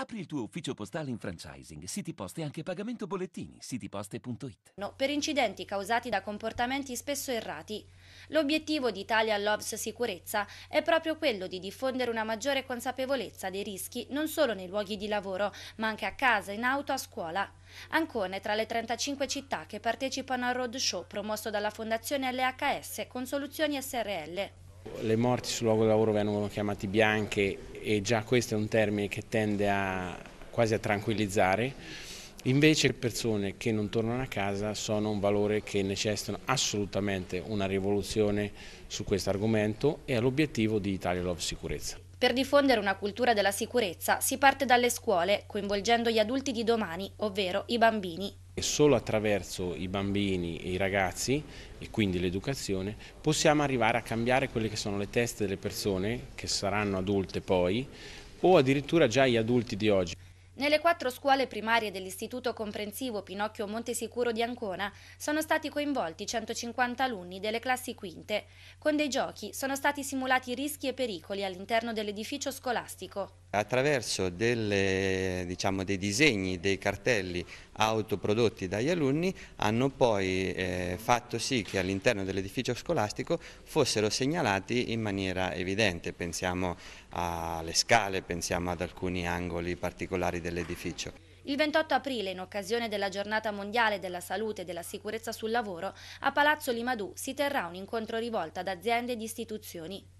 Apri il tuo ufficio postale in franchising, siti poste e anche pagamento bollettini, sitiposte.it. No, per incidenti causati da comportamenti spesso errati. L'obiettivo di Italia Loves Sicurezza è proprio quello di diffondere una maggiore consapevolezza dei rischi non solo nei luoghi di lavoro, ma anche a casa, in auto, a scuola. Ancona è tra le 35 città che partecipano al roadshow promosso dalla Fondazione LHS con Soluzioni SRL. Le morti sul luogo di lavoro vengono chiamate bianche e già questo è un termine che tende a, quasi a tranquillizzare. Invece le persone che non tornano a casa sono un valore che necessitano assolutamente una rivoluzione su questo argomento e all'obiettivo di Italia Love Sicurezza. Per diffondere una cultura della sicurezza si parte dalle scuole, coinvolgendo gli adulti di domani, ovvero i bambini solo attraverso i bambini e i ragazzi, e quindi l'educazione, possiamo arrivare a cambiare quelle che sono le teste delle persone, che saranno adulte poi, o addirittura già gli adulti di oggi. Nelle quattro scuole primarie dell'Istituto Comprensivo Pinocchio Montesicuro di Ancona sono stati coinvolti 150 alunni delle classi quinte. Con dei giochi sono stati simulati rischi e pericoli all'interno dell'edificio scolastico attraverso delle, diciamo, dei disegni, dei cartelli autoprodotti dagli alunni hanno poi eh, fatto sì che all'interno dell'edificio scolastico fossero segnalati in maniera evidente, pensiamo alle scale, pensiamo ad alcuni angoli particolari dell'edificio. Il 28 aprile, in occasione della giornata mondiale della salute e della sicurezza sul lavoro, a Palazzo Limadù si terrà un incontro rivolto ad aziende ed istituzioni